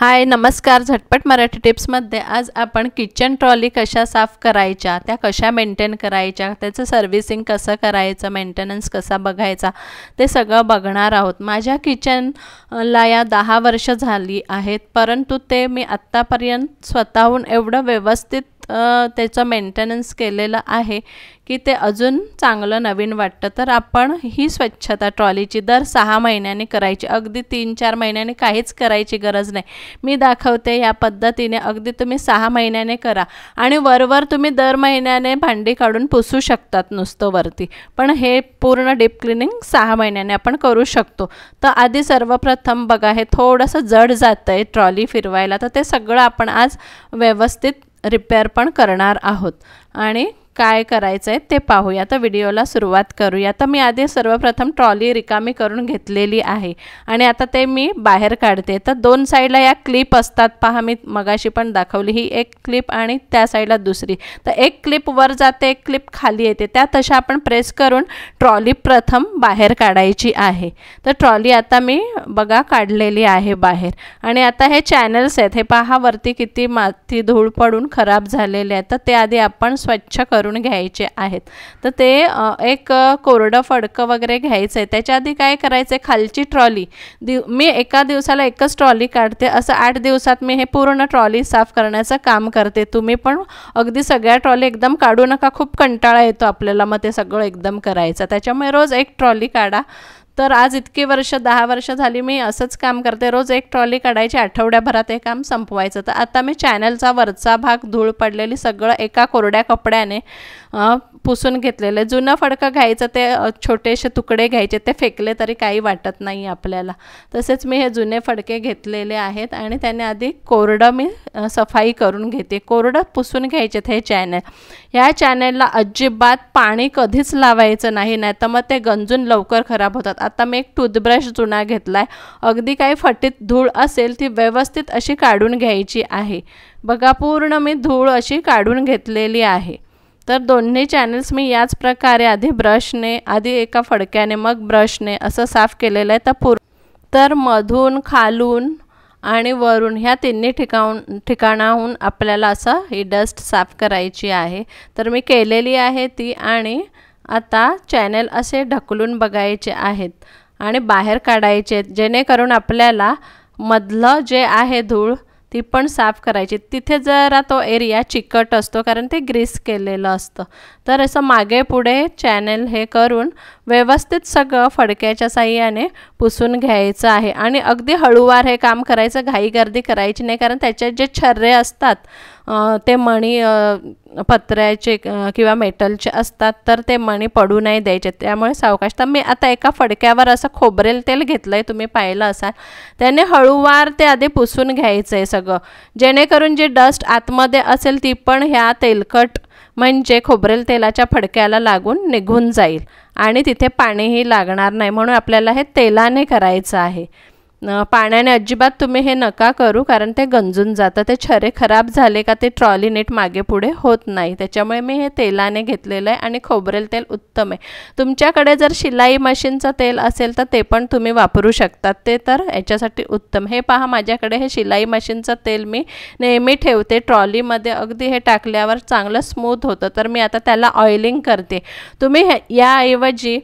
हाय नमस्कार झटपट मराठी टिप्समध्ये आज आपण किचन ट्रॉली कशा साफ करायच्या त्या कशा मेंटेन करायच्या त्याचं सर्व्हिसिंग कसं करायचं मेंटेनन्स कसा बघायचा ते सगळं बघणार आहोत माझ्या किचनला या दहा वर्ष झाली आहेत परंतु ते मी आत्तापर्यंत स्वतःहून एवढं व्यवस्थित त्याचं मेंटेनन्स केलेलं आहे की ते अजून चांगलं नवीन वाटतं तर आपण ही स्वच्छता ट्रॉलीची दर सहा महिन्याने करायची अगदी तीन चार महिन्याने काहीच करायची गरज नाही मी दाखवते या पद्धतीने अगदी तुम्ही सहा महिन्याने करा आणि वरवर तुम्ही दर महिन्याने भांडी काढून पुसू शकतात नुसतं वरती पण हे पूर्ण डीप क्लिनिंग सहा महिन्याने आपण करू शकतो तर आधी सर्वप्रथम बघा हे थोडंसं जड जातं आहे ट्रॉली फिरवायला तर ते सगळं आपण आज व्यवस्थित रिपेअर पण करणार आहोत आणि काय करायचं आहे ते पाहूया तर व्हिडिओला सुरुवात करूया तर मी आधी सर्वप्रथम ट्रॉली रिकामी करून घेतलेली आहे आणि आता ते मी बाहेर काढते तर दोन साईडला या क्लिप असतात पहा मी मगाशी पण दाखवली ही एक क्लिप आणि त्या साईडला दुसरी तर एक क्लिप वर जाते एक क्लिप खाली येते त्या तशा आपण प्रेस करून ट्रॉली प्रथम बाहेर काढायची आहे तर ट्रॉली आता मी बघा काढलेली आहे बाहेर आणि आता हे चॅनल्स आहेत हे पहा वरती किती माती धूळ पडून खराब झालेले आहेत तर ते आधी आपण स्वच्छ करून करून घ्यायचे आहेत तर ते एक कोरडं फडकं वगैरे घ्यायचं आहे त्याच्या आधी काय करायचं आहे खालची ट्रॉली दिव मी एका दिवसाला एकच ट्रॉली काढते असं आठ दिवसात मी हे पूर्ण ट्रॉली साफ करण्याचं काम करते तुम्ही पण अगदी सगळ्या ट्रॉली एकदम काढू नका खूप कंटाळा येतो आपल्याला मग ते सगळं एकदम करायचं त्याच्यामुळे रोज एक ट्रॉली काढा तर आज इतकी वर्ष दहा वर्ष झाली मी असंच काम करते रोज एक ट्रॉली काढायची आठवड्याभरात हे काम संपवायचं तर आता मी चॅनलचा वरचा भाग धूळ पडलेली सगळं एका कोरड्या कपड्याने पुसून घेतलेले जुनं फडकं घ्यायचं ते छोटेसे तुकडे घ्यायचे ते फेकले तरी काही वाटत नाही आपल्याला तसेच मी हे जुने फडके घेतलेले आहेत आणि त्याने आधी कोरडं मी सफाई करून घेते कोरडं पुसून घ्यायचे हे चॅनल ह्या चॅनलला अजिबात पाणी कधीच लावायचं नाही नाही तर मग ते गंजून लवकर खराब होतात आता मी एक टूथब्रश जुना घेतला आहे अगदी काही फटीत धूळ असेल ती व्यवस्थित अशी काढून घ्यायची आहे बघा पूर्ण मी धूळ अशी काढून घेतलेली आहे तर दोन्ही चॅनल्स मी याच प्रकारे आधी ब्रशने आधी एका फडक्याने मग ब्रशने असं साफ केलेलं आहे तर पूर्ण तर मधून खालून आणि वरून ह्या तिन्ही ठिकाण ठिकाणाहून आपल्याला असं ही डस्ट साफ करायची आहे तर मी केलेली आहे ती आणि आता चॅनेल असे ढकलून बघायचे आहेत आणि बाहेर काढायचे जेणेकरून आपल्याला मधलं जे आहे धूळ ती पण साफ करायची तिथे जरा तो एरिया चिकट असतो कारण ते ग्रीस केलेलं असतं तर असं मागे पुढे चॅनेल हे करून व्यवस्थित सगळं फडक्याच्या साह्याने पुसून घ्यायचं आहे आणि अगदी हळूवार हे काम करायचं घाईगर्दी करायची नाही कारण त्याच्यात जे छर्रे असतात ते मणी पत्र्याचे किंवा मेटलचे असतात तर ते मणी पडू नाही द्यायचे त्यामुळे सावकाश तर मी आता एका फडक्यावर असं खोबरेल तेल घेतलं आहे तुम्ही पाहिलं असाल त्याने हळूवार ते आधी पुसून घ्यायचं आहे सगळं जेणेकरून जी डस्ट आतमध्ये असेल ती पण ह्या तेलकट म्हणजे खोबरेल तेलाच्या फडक्याला लागून निघून जाईल आणि तिथे पाणीही लागणार नाही म्हणून आपल्याला हे तेलाने करायचं आहे पाण्याने अजिबात तुम्ही हे नका करू कारण ते गंजून जातं ते छरे खराब झाले का ते ट्रॉली नीट मागे पुढे होत नाही त्याच्यामुळे मी हे तेलाने घेतलेलं आहे आणि खोबरेल तेल उत्तम आहे तुमच्याकडे जर शिलाई मशीनचं तेल असेल तर ते पण तुम्ही वापरू शकता ते तर याच्यासाठी उत्तम हे पहा माझ्याकडे हे शिलाई मशीनचं तेल मी नेहमी ठेवते ट्रॉलीमध्ये अगदी हे टाकल्यावर चांगलं स्मूथ होतं तर मी आता त्याला ऑइलिंग करते तुम्ही हे याऐवजी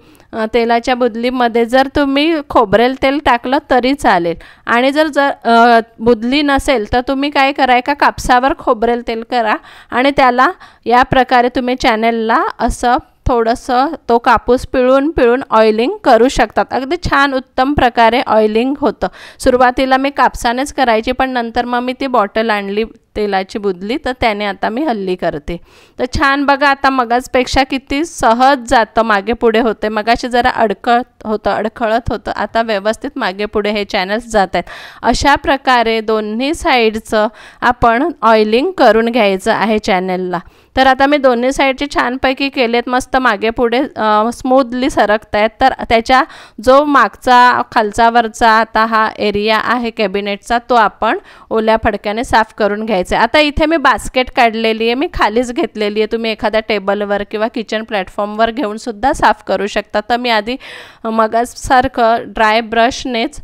तेलाच्या बुदलीमध्ये जर तुम्ही खोबरेल तेल टाकलं तरी चालेल आणि जर जर बुदली नसेल तर तुम्ही काय कराय का कापसावर खोबरेल तेल करा आणि त्याला या प्रकारे तुम्ही चॅनेलला असं थोडंसं तो कापूस पिळून पिळून ऑइलिंग करू शकतात अगदी छान उत्तम प्रकारे ऑइलिंग होतं सुरुवातीला मी कापसानेच करायची पण नंतर मग मी ती बॉटल आणली तेलाची बुदली तर त्याने आता मी हल्ली करते तर छान बघा आता मगाचपेक्षा किती सहज जातं मागे पुढे होते मगाशी जरा अडकळत होतं अडखळत होतं आता व्यवस्थित मागे पुढे हे चॅनल्स जात आहेत अशा प्रकारे दोन्ही साईडचं आपण ऑइलिंग करून घ्यायचं आहे चॅनलला तर आता मी दोन्ही साईडचे छानपैकी केलेत मस्त मागे पुढे स्मूथली सरकत आहेत तर त्याच्या जो मागचा खालचावरचा आता हा एरिया आहे कॅबिनेटचा तो आपण ओल्या फडक्याने साफ करून घ्यायचा आता इथे मी बास्केट काढलेली आहे मी खालीच घेतलेली आहे तुम्ही एखाद्या टेबलवर किंवा किचन प्लॅटफॉर्मवर घेऊन सुद्धा साफ करू शकता तर मी आधी मगासारखं ड्राय ब्रशनेच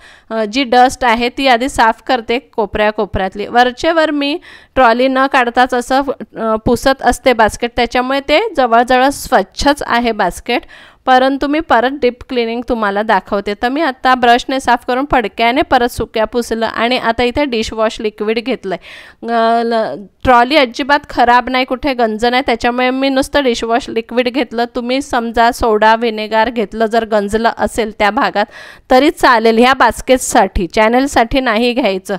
जी डस्ट आहे ती आधी साफ करते कोपऱ्या कोपऱ्यातली वरचेवर मी ट्रॉली न काढताच असं पुसत असते बास्केट त्याच्यामुळे ते जवळजवळ स्वच्छच आहे बास्केट परंतु मी परत डीप क्लिनिंग तुम्हाला दाखवते तर मी आता ब्रशने साफ करून फडक्याने परत सुक्या पुसलं आणि आता इथे डिशवॉश लिक्विड घेतलं आहे ट्रॉली अजिबात खराब नाही कुठे गंज नाही त्याच्यामुळे मी नुसतं डिशवॉश लिक्विड घेतलं तुम्ही समजा सोडा व्हिनेगार घेतलं जर गंजलं असेल त्या भागात तरी चालेल ह्या बास्केटसाठी चॅनलसाठी नाही घ्यायचं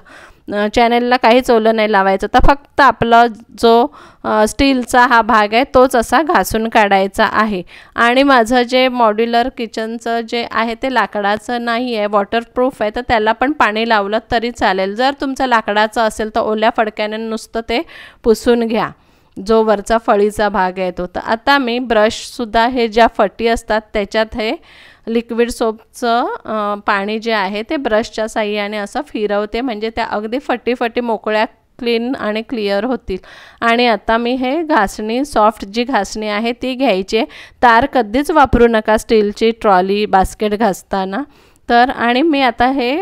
चॅनेलला काहीच ओलं नाही लावायचं तर फक्त आपला जो स्टीलचा हा भाग आहे तोच असा घासून काढायचा आहे आणि माझं जे मॉड्युलर किचनचं जे आहे ते लाकडाचं नाही आहे वॉटरप्रूफ आहे तर त्याला पण पाणी लावलं तरी चालेल जर तुमचं लाकडाचं असेल तर ओल्या फडक्याने नुसतं ते पुसून घ्या जो वरचा फळीचा भाग आहे तो तर आता मी ब्रशसुद्धा हे ज्या फटी असतात त्याच्यात हे लिक्विड सोपचं पाणी जे आहे ते ब्रशच्या साह्याने असं फिरवते म्हणजे त्या अगदी फटी फटी मोकळ्या क्लीन आणि क्लिअर होतील आणि आता मी हे घासणी सॉफ्ट जी घासणी आहे ती घ्यायची तार कधीच वापरू नका स्टीलची ट्रॉली बास्केट घासताना तर आणि मी आता हे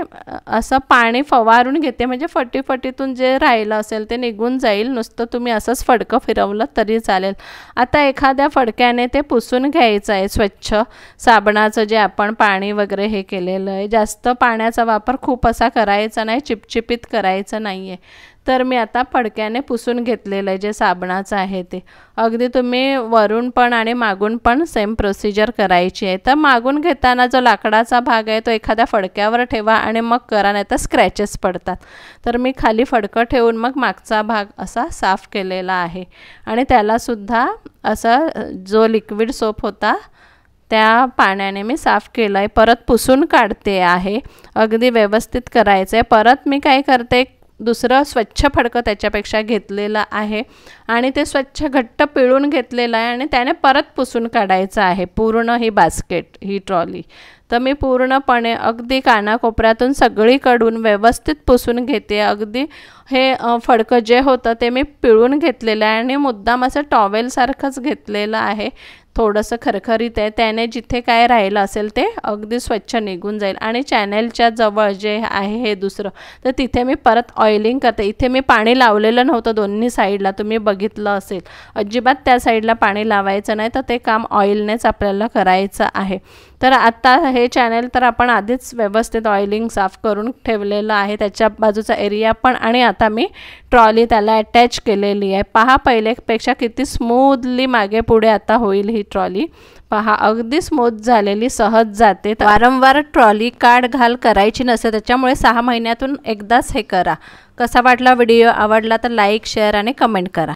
असं पाणी फवारून घेते म्हणजे फटीफटीतून जे राहिलं असेल ते निघून जाईल नुसतं तुम्ही असंच फडकं फिरवलं तरी चालेल आता एखाद्या फडक्याने ते पुसून घ्यायचं आहे स्वच्छ साबणाचं जे आपण पाणी वगैरे हे केलेलं आहे जास्त पाण्याचा वापर खूप असा करायचा नाही चिपचिपीत करायचं नाही आहे तर मी आता फडक्याने पुसून घेतलेलं आहे जे साबणाचं आहे ते अगदी तुम्ही वरून पण आणि मागून पण सेम प्रोसिजर करायची आहे तर मागून घेताना जो लाकडाचा भाग आहे तो एखाद्या फडक्यावर ठेवा आणि मग करा नाही तर स्क्रॅचेस पडतात तर मी खाली फडकं ठेवून मग मागचा भाग असा साफ केलेला आहे आणि त्यालासुद्धा असा जो लिक्विड सोप होता त्या पाण्याने मी साफ केलं आहे परत पुसून काढते आहे अगदी व्यवस्थित करायचं आहे परत मी काय करते दुसरं स्वच्छ फडकं त्याच्यापेक्षा घेतलेलं आहे आणि ते स्वच्छ घट्ट पिळून घेतलेलं आहे आणि त्याने परत पुसून काढायचं आहे पूर्ण ही बास्केट ही ट्रॉली तर मी पूर्णपणे अगदी कानाकोपऱ्यातून सगळीकडून व्यवस्थित पुसून घेते अगदी हे फडकं जे होतं ते मी पिळून घेतलेलं आहे आणि मुद्दाम असं टॉवेलसारखंच घेतलेलं आहे थोडंसं खरखरीत आहे त्याने जिथे काय राहिलं असेल ते अगदी स्वच्छ निघून जाईल आणि चॅनेलच्या जवळ जे आहे हे दुसरं तर तिथे मी परत ऑइलिंग करते इथे मी पाणी लावलेलं नव्हतं दोन्ही साईडला तुम्ही बघितलं असेल अजिबात त्या साईडला पाणी लावायचं नाही तर ते काम ऑइलनेच आपल्याला करायचं आहे तर आत्ता हे चॅनेल तर आपण आधीच व्यवस्थित ऑइलिंग साफ करून ठेवलेलं आहे त्याच्या बाजूचा एरिया पण आणि आता मी ट्रॉली त्याला अटॅच केलेली आहे पहा पहिलेपेक्षा किती स्मूदली मागे पुढे आता होईल ही ट्रॉली पहा अगदी स्मूथ झालेली सहज जाते वारंवार ट्रॉली काढ घाल करायची नसेल त्याच्यामुळे सहा महिन्यातून एकदाच हे करा कसा वाटला व्हिडिओ आवडला तर लाईक शेअर आणि कमेंट करा